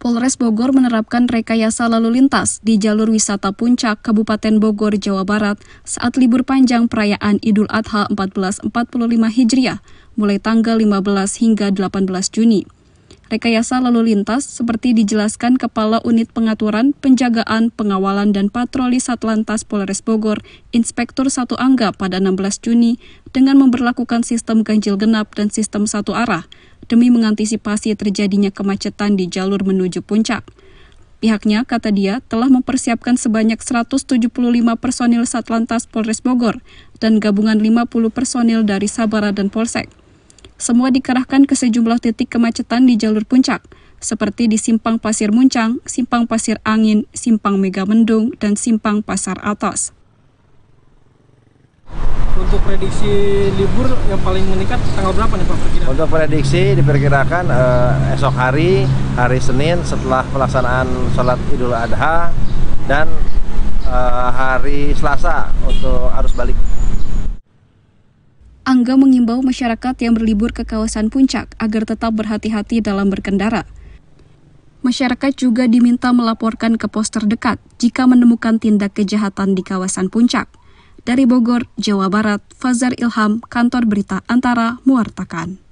Polres Bogor menerapkan rekayasa lalu lintas di jalur wisata puncak Kabupaten Bogor, Jawa Barat saat libur panjang perayaan Idul Adha 1445 Hijriah mulai tanggal 15 hingga 18 Juni. Rekayasa lalu lintas seperti dijelaskan Kepala Unit Pengaturan, Penjagaan, Pengawalan, dan Patroli Satlantas Polres Bogor, Inspektur Satu Angga pada 16 Juni dengan memperlakukan sistem ganjil genap dan sistem satu arah – demi mengantisipasi terjadinya kemacetan di jalur menuju puncak. Pihaknya, kata dia, telah mempersiapkan sebanyak 175 personil Satlantas Polres Bogor dan gabungan 50 personil dari Sabara dan Polsek. Semua dikerahkan ke sejumlah titik kemacetan di jalur puncak, seperti di Simpang Pasir Muncang, Simpang Pasir Angin, Simpang Megamendung, dan Simpang Pasar Atas untuk prediksi libur yang paling meningkat tanggal berapa nih Pak perkiraan? Untuk prediksi diperkirakan eh, esok hari, hari Senin setelah pelaksanaan sholat Idul Adha dan eh, hari Selasa untuk arus balik. Angga mengimbau masyarakat yang berlibur ke kawasan puncak agar tetap berhati-hati dalam berkendara. Masyarakat juga diminta melaporkan ke pos terdekat jika menemukan tindak kejahatan di kawasan puncak. Dari Bogor, Jawa Barat, Fazar Ilham, Kantor Berita Antara, Muartakan.